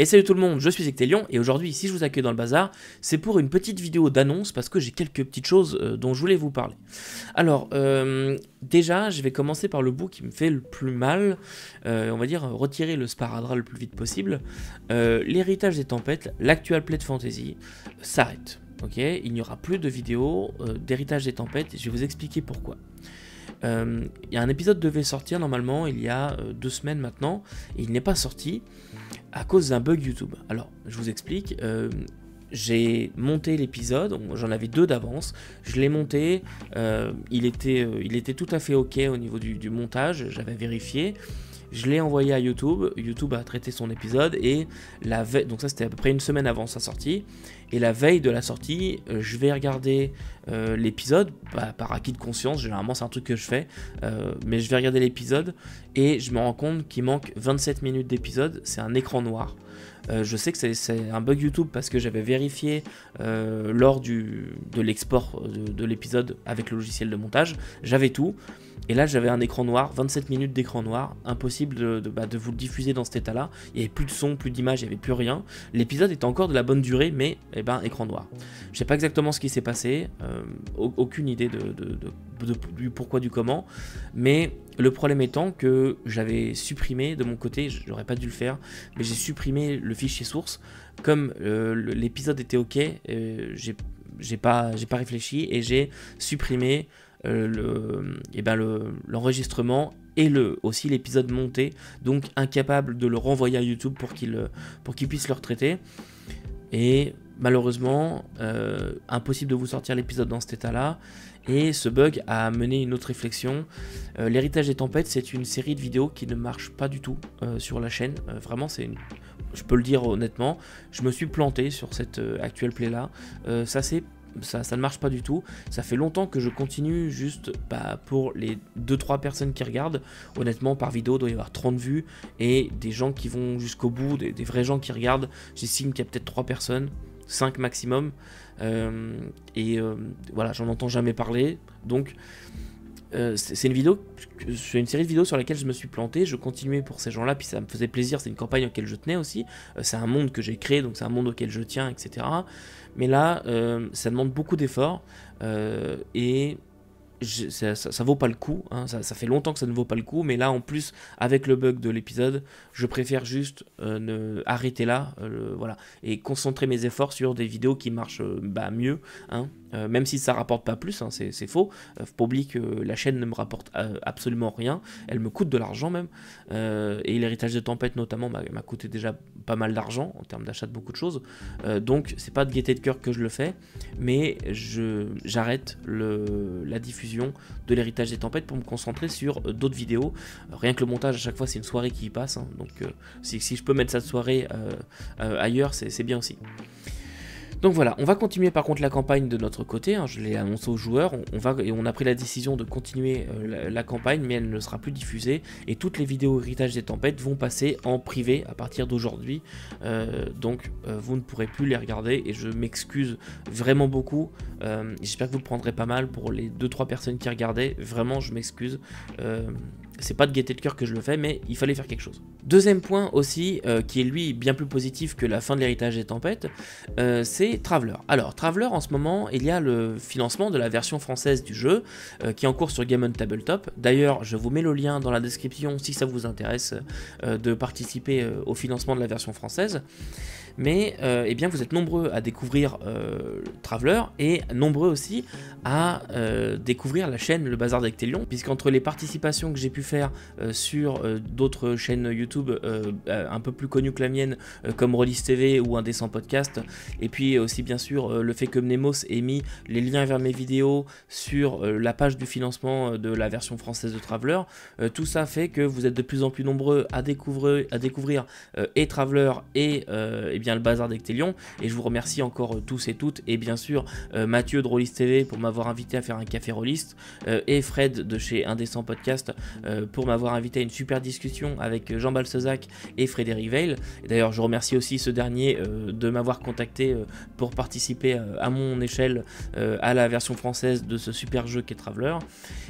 Et salut tout le monde, je suis Ectelion et aujourd'hui si je vous accueille dans le bazar, c'est pour une petite vidéo d'annonce parce que j'ai quelques petites choses euh, dont je voulais vous parler. Alors euh, déjà je vais commencer par le bout qui me fait le plus mal, euh, on va dire retirer le sparadrap le plus vite possible. L'héritage des tempêtes, l'actuelle Play de fantasy, s'arrête. Ok, il n'y aura plus de vidéo d'héritage des tempêtes je vais vous expliquer pourquoi. Il y a un épisode devait sortir normalement il y a deux semaines maintenant, et il n'est pas sorti à cause d'un bug YouTube. Alors, je vous explique. Euh, j'ai monté l'épisode, j'en avais deux d'avance, je l'ai monté, euh, il, était, euh, il était tout à fait ok au niveau du, du montage, j'avais vérifié, je l'ai envoyé à YouTube. YouTube a traité son épisode et la veille, donc ça c'était à peu près une semaine avant sa sortie. Et la veille de la sortie, euh, je vais regarder euh, l'épisode bah, par acquis de conscience. Généralement, c'est un truc que je fais, euh, mais je vais regarder l'épisode et je me rends compte qu'il manque 27 minutes d'épisode. C'est un écran noir. Euh, je sais que c'est un bug YouTube parce que j'avais vérifié euh, lors de l'export euh, de, l'épisode avec le logiciel de montage, j'avais tout. Et là, j'avais un écran noir, 27 minutes d'écran noir, impossible bah, de, vous le diffuser dans cet état-là. Il n'y avait plus de son, plus d'image, il n'y avait plus rien. L'épisode était encore de la bonne durée, mais eh ben, écran noir. Je ne sais pas exactement ce qui s'est passé, aucune idée de, du pourquoi, du comment. Mais le problème étant que j'avais supprimé de mon côté, j'aurais pas dû le faire, mais j'ai supprimé le fichier source. Comme euh, l'épisode était OK, euh, j'ai pas, j'ai pas réfléchi et j'ai supprimé euh, le, et eh ben l'enregistrement et le, aussi l'épisode monté, donc incapable de le renvoyer à YouTube pour qu'il pour qu'il puisse le retraiter. Et malheureusement, euh, impossible de vous sortir l'épisode dans cet état-là. Et ce bug a amené une autre réflexion. Euh, L'héritage des tempêtes, c'est une série de vidéos qui ne marche pas du tout euh, sur la chaîne. vraiment, c'est une... je peux le dire honnêtement, je me suis planté sur cette actuelle play-là. ça c'est ça, ça, ne marche pas du tout. Ça fait longtemps que je continue juste bah, pour les 2-3 personnes qui regardent. Honnêtement, par vidéo, doit y avoir 30 vues et des gens qui vont jusqu'au bout, des, des, vrais gens qui regardent. J'estime qu'il y a peut-être 3 personnes. 5 maximum. Euh, et euh, voilà, j'en entends jamais parler. Donc, euh, c'est une vidéo, c'est une série de vidéos sur laquelle je me suis planté. Je continuais pour ces gens-là, puis ça me faisait plaisir. C'est une campagne auquel je tenais aussi. c'est un monde que j'ai créé, donc c'est un monde auquel je tiens, etc. Mais là, ça demande beaucoup d'efforts et ça, vaut pas le coup, hein. ça, fait longtemps que ça ne vaut pas le coup, mais là en plus avec le bug de l'épisode, je préfère juste euh, arrêter là, euh, voilà, et concentrer mes efforts sur des vidéos qui marchent euh, bah, mieux, hein. même si ça rapporte pas plus, hein, c'est faux, faut que la chaîne ne me rapporte absolument rien, elle me coûte de l'argent même, et l'héritage de tempête notamment m'a coûté déjà pas mal d'argent en termes d'achat de beaucoup de choses. Euh, donc c'est pas de gaieté de cœur que je le fais, mais je j'arrête le la diffusion de l'héritage des tempêtes pour me concentrer sur euh, d'autres vidéos. Euh, rien que le montage à chaque fois c'est une soirée qui passe, hein. donc si, si, je peux mettre cette soirée ailleurs c'est bien aussi. Donc voilà, on va continuer par contre la campagne de notre côté. Hein, je l'ai annoncé aux joueurs. On, va, et on a pris la décision de continuer euh, la, campagne, mais elle ne sera plus diffusée. Et toutes les vidéos Héritage des Tempêtes vont passer en privé à partir d'aujourd'hui. Euh, donc euh, vous ne pourrez plus les regarder. Et je m'excuse vraiment beaucoup. J'espère que vous le prendrez pas mal pour les 2-3 personnes qui regardaient. Vraiment, je m'excuse c'est pas de gaieté de cœur que je le fais, mais il fallait faire quelque chose. Deuxième point aussi, euh, qui est lui bien plus positif que la fin de l'héritage des tempêtes, euh, c'est Traveler. Alors, Traveler, en ce moment, il y a le financement de la version française du jeu, euh, qui est en cours sur Game on Tabletop. D'ailleurs, je vous mets le lien dans la description si ça vous intéresse de participer au financement de la version française mais euh, eh bien, vous êtes nombreux à découvrir euh, Traveler et nombreux aussi à euh, découvrir la chaîne Le Bazar puisque puisqu'entre les participations que j'ai pu faire sur d'autres chaînes YouTube un peu plus connues que la mienne, comme Rollis TV ou Indécent Podcast, et puis aussi bien sûr le fait que Mnemos ait mis les liens vers mes vidéos sur la page du financement de la version française de Traveler, tout ça fait que vous êtes de plus en plus nombreux à découvrir, et Traveler et, et eh bien le bazar d'Ectelion. Et je vous remercie encore euh, tous et toutes, et bien sûr euh, Mathieu de Rollist TV pour m'avoir invité à faire un café Rollist, euh, et Fred de chez Indécent Podcast pour m'avoir invité à une super discussion avec Jean Balsezac et Frédéric Veil. D'ailleurs, je remercie aussi ce dernier de m'avoir contacté pour participer à mon échelle à la version française de ce super jeu qui est Traveler.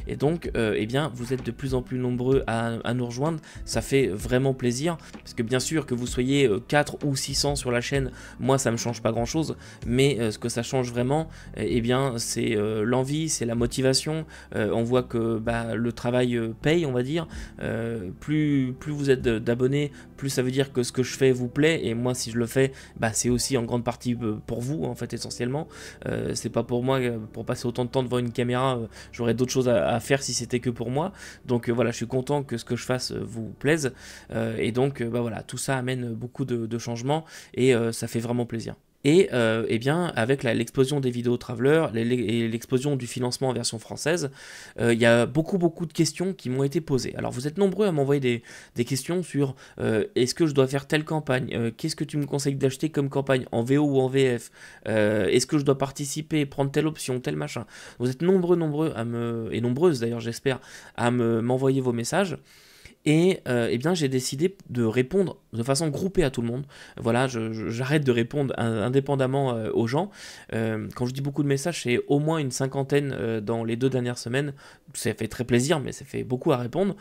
Et donc, eh bien, vous êtes de plus en plus nombreux à, à nous rejoindre. Ça fait vraiment plaisir, parce que bien sûr que vous soyez 4 ou 600 sur la chaîne, moi ça me change pas grand chose, mais euh, ce que ça change vraiment, et euh, eh bien c'est euh, l'envie, c'est la motivation. on voit que bah, le travail paye, on va dire. plus, plus vous êtes d'abonnés, plus ça veut dire que ce que je fais vous plaît, et moi si je le fais, bah, c'est aussi en grande partie pour vous en fait essentiellement. c'est pas pour moi, pour passer autant de temps devant une caméra, j'aurais d'autres choses à, faire si c'était que pour moi. Donc voilà, je suis content que ce que je fasse vous plaise. et donc bah, voilà, tout ça amène beaucoup de changements et euh, ça fait vraiment plaisir. Et euh, eh bien, avec l'explosion des vidéos Traveler et l'explosion du financement en version française, euh, il y a beaucoup, beaucoup de questions qui m'ont été posées. Alors, vous êtes nombreux à m'envoyer des, questions sur est-ce que je dois faire telle campagne Qu'est-ce que tu me conseilles d'acheter comme campagne en VO ou en VF Est-ce que je dois participer, prendre telle option, tel machin Vous êtes nombreux, nombreux à me, et nombreuses d'ailleurs, j'espère, à m'envoyer vos messages. Et euh, eh bien, j'ai décidé de répondre de façon groupée à tout le monde. Voilà, j'arrête de répondre indépendamment euh, aux gens. Euh, quand je dis beaucoup de messages, c'est au moins une cinquantaine dans les deux dernières semaines. Ça fait très plaisir, mais ça fait beaucoup à répondre.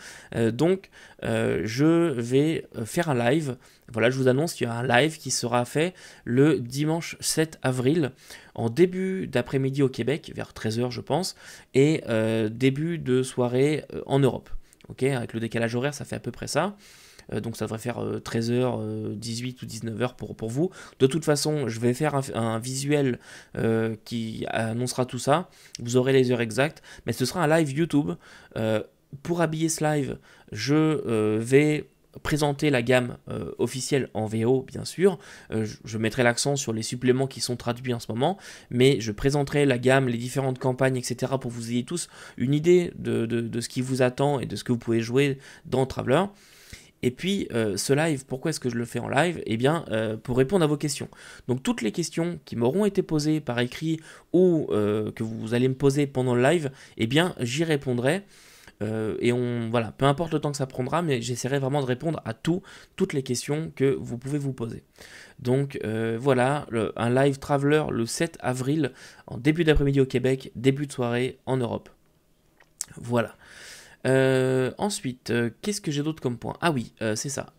donc, je vais faire un live. Voilà, je vous annonce qu'il y a un live qui sera fait le dimanche 7 avril, en début d'après-midi au Québec, vers 13h je pense, et début de soirée en Europe ok Avec le décalage horaire, ça fait à peu près ça. Euh, donc ça devrait faire 13h, euh, 18 euh, ou 19h pour, pour vous. De toute façon, je vais faire un visuel qui annoncera tout ça. Vous aurez les heures exactes, mais ce sera un live YouTube. pour habiller ce live, je vais présenter la gamme euh, officielle en VO, bien sûr. Euh, je, mettrai l'accent sur les suppléments qui sont traduits en ce moment, mais je présenterai la gamme, les différentes campagnes, etc. pour que vous ayez tous une idée de, de, ce qui vous attend et de ce que vous pouvez jouer dans Traveler. Et puis, euh, ce live, pourquoi est-ce que je le fais en live Eh bien, pour répondre à vos questions. Donc, toutes les questions qui m'auront été posées par écrit ou que vous allez me poser pendant le live, eh bien, j'y répondrai. Euh, et on, voilà, peu importe le temps que ça prendra, mais j'essaierai vraiment de répondre à tout, toutes les questions que vous pouvez vous poser. Donc euh, voilà, un live traveler le 7 avril, en début d'après-midi au Québec, début de soirée en Europe. Voilà. Euh, ensuite, qu'est-ce que j'ai d'autre comme point Ah oui, c'est ça.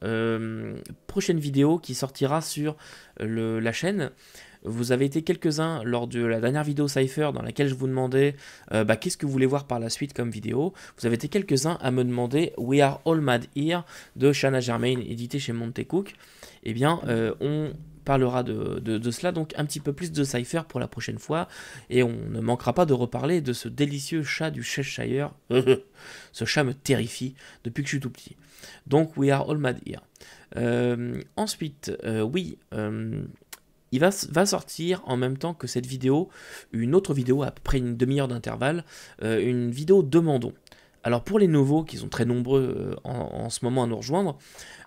prochaine vidéo qui sortira sur la chaîne. Vous avez été quelques-uns lors de la dernière vidéo Cypher dans laquelle je vous demandais euh, bah, qu'est-ce que vous voulez voir par la suite comme vidéo. Vous avez été quelques-uns à me demander We Are All Mad Here de Shana Germain, édité chez Monte Cook. Eh bien, euh, on parlera de, cela, donc un petit peu plus de Cypher pour la prochaine fois, et on ne manquera pas de reparler de ce délicieux chat du Cheshire. ce chat me terrifie depuis que je suis tout petit. Donc, We Are All Mad Here. Euh, ensuite, oui il va, sortir en même temps que cette vidéo, une autre vidéo après une demi-heure d'intervalle, euh, une vidéo demandons. Alors pour les nouveaux, qui sont très nombreux euh, en, ce moment à nous rejoindre,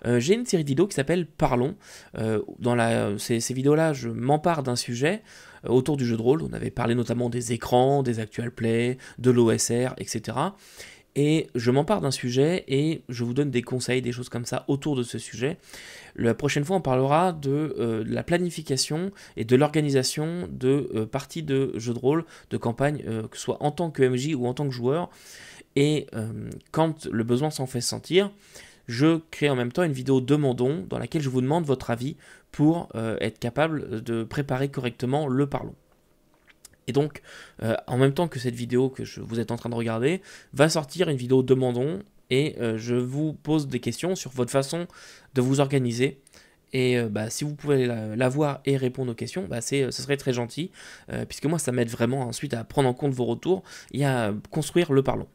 euh, j'ai une série de qui s'appelle Parlons. dans la, ces, vidéos-là, je m'empare d'un sujet autour du jeu de rôle. On avait parlé notamment des écrans, des actual play, de l'OSR, etc et je m'empare d'un sujet et je vous donne des conseils, des choses comme ça autour de ce sujet. La prochaine fois, on parlera de, euh, la planification et de l'organisation de euh, parties de jeux de rôle, de campagne, euh, que ce soit en tant que MJ ou en tant que joueur. Et quand le besoin s'en fait sentir, je crée en même temps une vidéo demandons dans laquelle je vous demande votre avis pour être capable de préparer correctement le parlons. Et donc, euh, en même temps que cette vidéo que vous êtes en train de regarder, va sortir une vidéo demandons et euh, je vous pose des questions sur votre façon de vous organiser. Et euh, bah, si vous pouvez la, voir et répondre aux questions, bah, ce serait très gentil, puisque moi, ça m'aide vraiment ensuite à prendre en compte vos retours et à construire le parlant.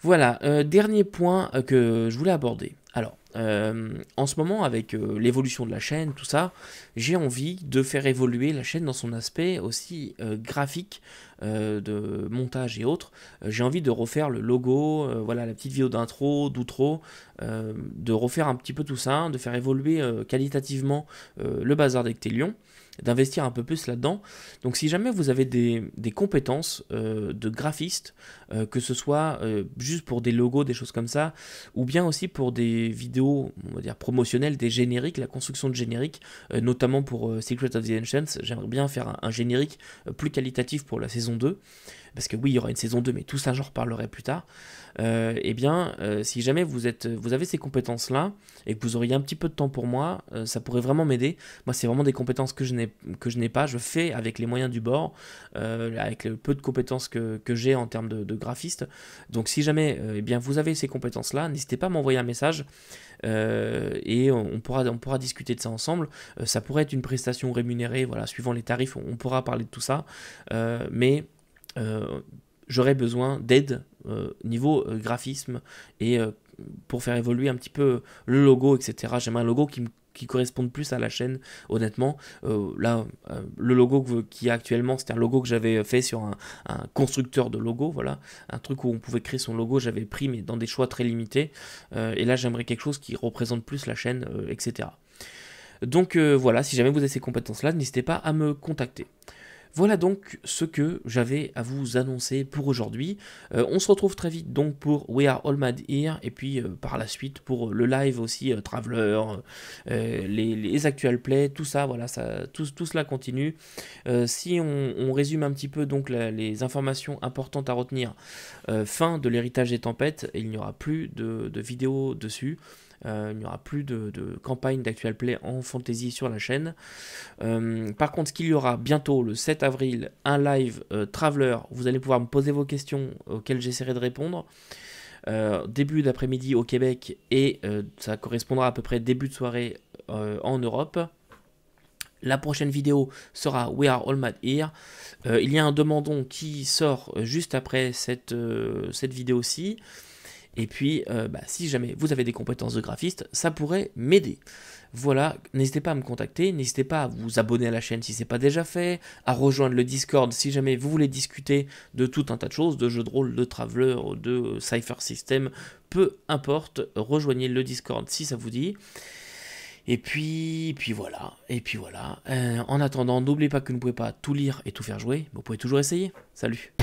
Voilà, dernier point que je voulais aborder. Alors, euh, en ce moment, avec euh, l'évolution de la chaîne, tout ça, j'ai envie de faire évoluer la chaîne dans son aspect aussi euh, graphique de montage et autres. j'ai envie de refaire le logo, voilà la petite vidéo d'intro, d'outro, de refaire un petit peu tout ça, de faire évoluer qualitativement le bazar d'Ectelion d'investir un peu plus là-dedans. Donc si jamais vous avez des, compétences de graphiste, que ce soit juste pour des logos, des choses comme ça, ou bien aussi pour des vidéos on va dire promotionnel des génériques, la construction de génériques, euh, notamment pour euh, Secret of the Ancients. J'aimerais bien faire un, un générique euh, plus qualitatif pour la saison 2 parce que oui, il y aura une saison 2, mais tout ça, j'en reparlerai plus tard, euh, eh bien, euh, si jamais vous, êtes, vous avez ces compétences-là, et que vous auriez un petit peu de temps pour moi, euh, ça pourrait vraiment m'aider. Moi, c'est vraiment des compétences que je n'ai pas, je fais avec les moyens du bord, avec le peu de compétences que, j'ai en termes de, graphiste. Donc si jamais eh bien, vous avez ces compétences-là, n'hésitez pas à m'envoyer un message. et on pourra, on pourra discuter de ça ensemble. ça pourrait être une prestation rémunérée, voilà, suivant les tarifs, on, pourra parler de tout ça. mais euh, j'aurais besoin d'aide euh, niveau euh, graphisme et pour faire évoluer un petit peu le logo, etc. J'aimerais un logo qui corresponde plus à la chaîne, honnêtement. là, le logo qu'il y a actuellement, c'est un logo que j'avais fait sur un, constructeur de logo, voilà. Un truc où on pouvait créer son logo, j'avais pris, mais dans des choix très limités. et là, j'aimerais quelque chose qui représente plus la chaîne, etc. Donc voilà, si jamais vous avez ces compétences-là, n'hésitez pas à me contacter. Voilà donc ce que j'avais à vous annoncer pour aujourd'hui. Euh, on se retrouve très vite donc pour We Are All Mad Here et puis euh, par la suite pour le live aussi euh, Traveler, les, les actual plays, tout ça, voilà, ça, tout, cela continue. si on, résume un petit peu donc les informations importantes à retenir, fin de l'héritage des tempêtes, il n'y aura plus de, de vidéos dessus. Euh, il n'y aura plus de, campagne d'actual play en fantasy sur la chaîne. Euh, par contre, ce qu'il y aura bientôt, le 7 avril, un live euh, Traveler, vous allez pouvoir me poser vos questions auxquelles j'essaierai de répondre. début d'après-midi au Québec et ça correspondra à peu près début de soirée en Europe. La prochaine vidéo sera We Are All Mad Here. il y a un demandon qui sort juste après cette, cette vidéo-ci. Et puis, euh, bah, si jamais vous avez des compétences de graphiste, ça pourrait m'aider. Voilà, n'hésitez pas à me contacter, n'hésitez pas à vous abonner à la chaîne si ce n'est pas déjà fait, à rejoindre le Discord si jamais vous voulez discuter de tout un tas de choses, de jeux de rôle, de Traveler, de euh, Cypher System, peu importe, rejoignez le Discord si ça vous dit. Et puis, puis voilà, et puis voilà. Euh, en attendant, n'oubliez pas que vous ne pouvez pas tout lire et tout faire jouer, mais vous pouvez toujours essayer. Salut